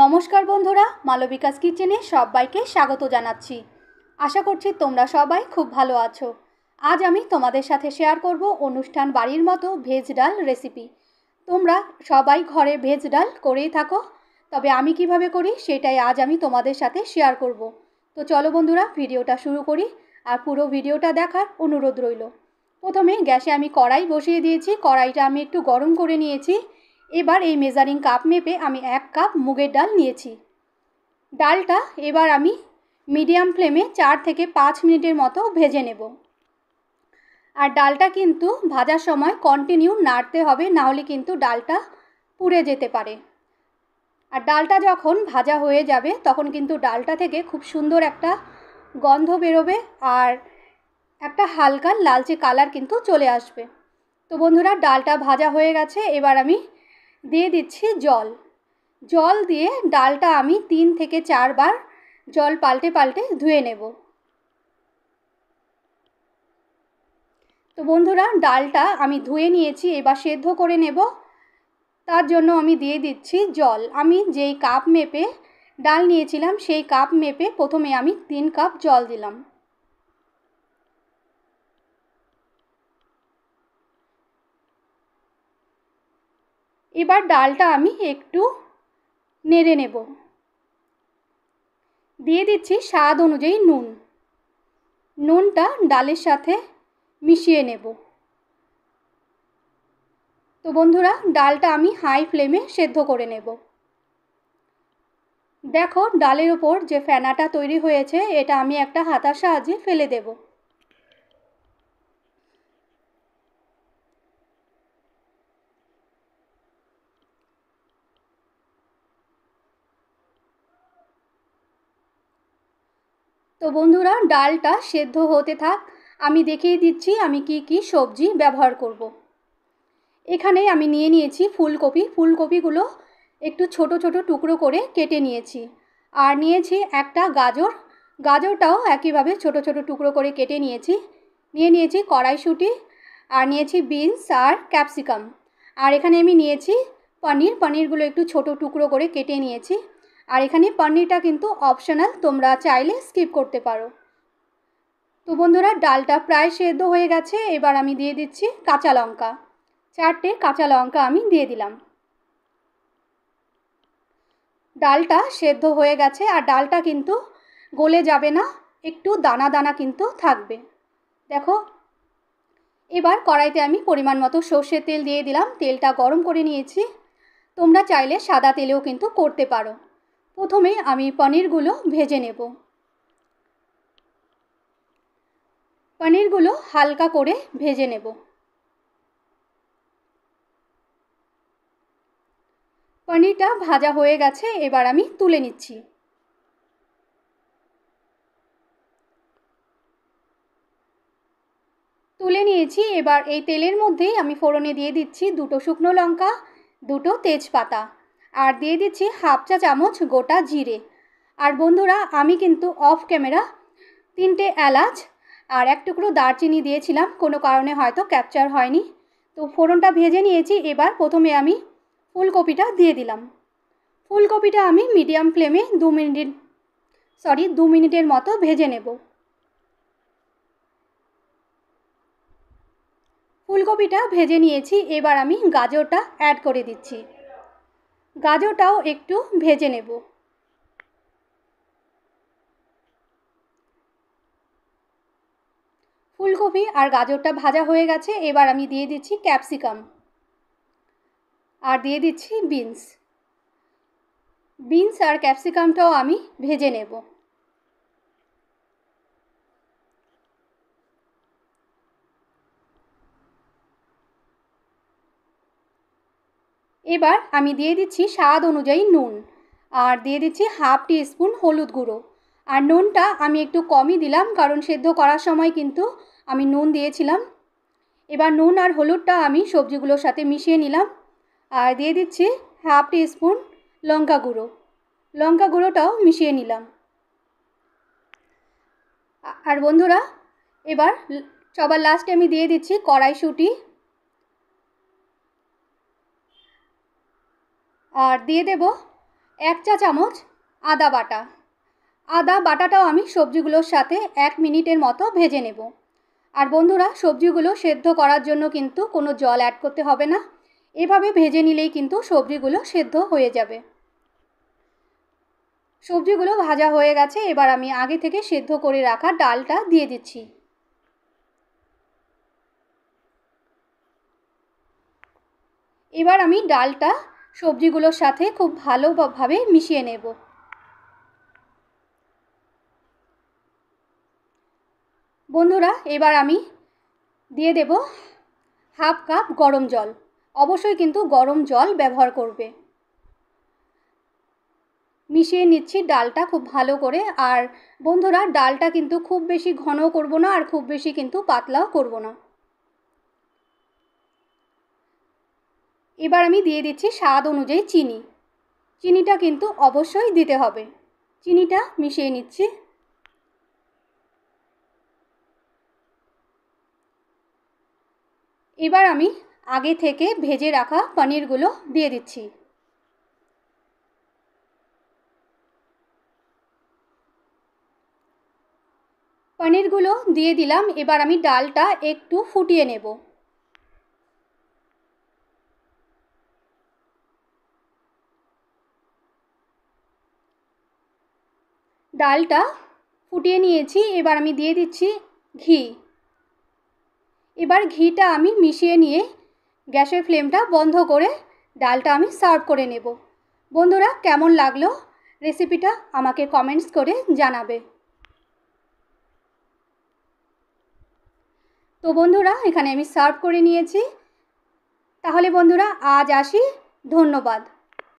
নমস্কার বন্ধুরা মালবিকাস কিচেনে সবাইকে স্বাগত জানাচ্ছি আশা করছি তোমরা সবাই খুব ভালো আছো আজ আমি তোমাদের সাথে শেয়ার করব অনুষ্ঠান বাড়ির মতো ভেজ ডাল রেসিপি তোমরা সবাই ঘরে ভেজ ডাল করেই থাকো তবে আমি কিভাবে করি সেটাই আজ আমি তোমাদের সাথে শেয়ার করব তো চলো বন্ধুরা ভিডিওটা শুরু করি আর পুরো ভিডিওটা দেখার অনুরোধ রইল প্রথমে গ্যাসে আমি কড়াই বসিয়ে দিয়েছি কড়াইটা আমি একটু গরম করে নিয়েছি এবার এই মেজারিং কাপ মেপে আমি এক কাপ মুগের ডাল নিয়েছি ডালটা এবার আমি মিডিয়াম ফ্লেমে চার থেকে পাঁচ মিনিটের মতো ভেজে নেব আর ডালটা কিন্তু ভাজার সময় কন্টিনিউ নাড়তে হবে নাহলে কিন্তু ডালটা পুড়ে যেতে পারে আর ডালটা যখন ভাজা হয়ে যাবে তখন কিন্তু ডালটা থেকে খুব সুন্দর একটা গন্ধ বেরোবে আর একটা হালকা লালচে কালার কিন্তু চলে আসবে তো বন্ধুরা ডালটা ভাজা হয়ে গেছে এবার আমি দিয়ে দিচ্ছি জল জল দিয়ে ডালটা আমি তিন থেকে চারবার জল পাল্টে পাল্টে ধুয়ে নেব তো বন্ধুরা ডালটা আমি ধুয়ে নিয়েছি এবার সেদ্ধ করে নেব তার জন্য আমি দিয়ে দিচ্ছি জল আমি যেই কাপ মেপে ডাল নিয়েছিলাম সেই কাপ মেপে প্রথমে আমি তিন কাপ জল দিলাম এবার ডালটা আমি একটু নেড়ে নেব দিয়ে দিচ্ছি স্বাদ অনুযায়ী নুন নুনটা ডালের সাথে মিশিয়ে নেব তো বন্ধুরা ডালটা আমি হাই ফ্লেমে সেদ্ধ করে নেব দেখো ডালের ওপর যে ফেনাটা তৈরি হয়েছে এটা আমি একটা হাতার সাহায্যে ফেলে দেবো তো বন্ধুরা ডালটা সেদ্ধ হতে থাক আমি দেখিয়ে দিচ্ছি আমি কি কি সবজি ব্যবহার করব। এখানে আমি নিয়ে নিয়েছি ফুলকপি ফুলকপিগুলো একটু ছোট ছোট টুকরো করে কেটে নিয়েছি আর নিয়েছি একটা গাজর গাজরটাও একইভাবে ছোট ছোট টুকরো করে কেটে নিয়েছি নিয়ে নিয়েছি কড়াইশুঁটি আর নিয়েছি বিনস আর ক্যাপসিকাম আর এখানে আমি নিয়েছি পনির পনিরগুলো একটু ছোট টুকরো করে কেটে নিয়েছি আর এখানে পনিরটা কিন্তু অপশনাল তোমরা চাইলে স্কিপ করতে পারো তো বন্ধুরা ডালটা প্রায় সেদ্ধ হয়ে গেছে এবার আমি দিয়ে দিচ্ছি কাঁচা লঙ্কা চারটে কাঁচা লঙ্কা আমি দিয়ে দিলাম ডালটা সেদ্ধ হয়ে গেছে আর ডালটা কিন্তু গলে যাবে না একটু দানা দানা কিন্তু থাকবে দেখো এবার কড়াইতে আমি পরিমাণ মতো সর্ষের তেল দিয়ে দিলাম তেলটা গরম করে নিয়েছি তোমরা চাইলে সাদা তেলেও কিন্তু করতে পারো প্রথমে আমি পনিরগুলো ভেজে নেব পনিরগুলো হালকা করে ভেজে নেব পনিরটা ভাজা হয়ে গেছে এবার আমি তুলে নিচ্ছি তুলে নিয়েছি এবার এই তেলের মধ্যেই আমি ফোড়নে দিয়ে দিচ্ছি দুটো শুকনো লঙ্কা দুটো তেজপাতা আর দিয়ে দিচ্ছি হাফ চা চামচ গোটা জিরে আর বন্ধুরা আমি কিন্তু অফ ক্যামেরা তিনটে এলাচ আর এক টুকরো দারচিনি দিয়েছিলাম কোনো কারণে হয়তো ক্যাপচার হয়নি তো ফোড়নটা ভেজে নিয়েছি এবার প্রথমে আমি ফুলকপিটা দিয়ে দিলাম ফুলকপিটা আমি মিডিয়াম ফ্লেমে দু মিনিট সরি দু মিনিটের মতো ভেজে নেব ফুলকপিটা ভেজে নিয়েছি এবার আমি গাজরটা অ্যাড করে দিচ্ছি গাজরটাও একটু ভেজে নেব ফুলকপি আর গাজরটা ভাজা হয়ে গেছে এবার আমি দিয়ে দিচ্ছি ক্যাপসিকাম আর দিয়ে দিচ্ছি বিনস বিনস আর ক্যাপসিকামটাও আমি ভেজে নেবো এবার আমি দিয়ে দিচ্ছি স্বাদ অনুযায়ী নুন আর দিয়ে দিচ্ছি হাফ টি স্পুন হলুদ গুঁড়ো আর নুনটা আমি একটু কমই দিলাম কারণ সেদ্ধ করার সময় কিন্তু আমি নুন দিয়েছিলাম এবার নুন আর হলুদটা আমি সবজিগুলোর সাথে মিশিয়ে নিলাম আর দিয়ে দিচ্ছি হাফ টি স্পুন লঙ্কা গুঁড়ো লঙ্কা গুঁড়োটাও মিশিয়ে নিলাম আর বন্ধুরা এবার সবার লাস্টে আমি দিয়ে দিচ্ছি কড়াইশুঁটি আর দিয়ে দেব এক চা চামচ আদা বাটা আদা বাটাটাও আমি সবজিগুলোর সাথে এক মিনিটের মতো ভেজে নেব আর বন্ধুরা সবজিগুলো সেদ্ধ করার জন্য কিন্তু কোনো জল অ্যাড করতে হবে না এভাবে ভেজে নিলেই কিন্তু সবজিগুলো সেদ্ধ হয়ে যাবে সবজিগুলো ভাজা হয়ে গেছে এবার আমি আগে থেকে সেদ্ধ করে রাখা ডালটা দিয়ে দিচ্ছি এবার আমি ডালটা সবজিগুলোর সাথে খুব ভালোভাবে মিশিয়ে নেব বন্ধুরা এবার আমি দিয়ে দেব হাফ কাপ গরম জল অবশ্যই কিন্তু গরম জল ব্যবহার করবে মিশিয়ে নিচ্ছি ডালটা খুব ভালো করে আর বন্ধুরা ডালটা কিন্তু খুব বেশি ঘন করব না আর খুব বেশি কিন্তু পাতলাও করব না এবার আমি দিয়ে দিচ্ছি স্বাদ অনুযায়ী চিনি চিনিটা কিন্তু অবশ্যই দিতে হবে চিনিটা মিশিয়ে নিচ্ছি এবার আমি আগে থেকে ভেজে রাখা পনিরগুলো দিয়ে দিচ্ছি পনিরগুলো দিয়ে দিলাম এবার আমি ডালটা একটু ফুটিয়ে নেবো ডালটা ফুটিয়ে নিয়েছি এবার আমি দিয়ে দিচ্ছি ঘি এবার ঘিটা আমি মিশিয়ে নিয়ে গ্যাসের ফ্লেমটা বন্ধ করে ডালটা আমি সার্ভ করে নেব বন্ধুরা কেমন লাগলো রেসিপিটা আমাকে কমেন্টস করে জানাবে তো বন্ধুরা এখানে আমি সার্ভ করে নিয়েছি তাহলে বন্ধুরা আজ আসি ধন্যবাদ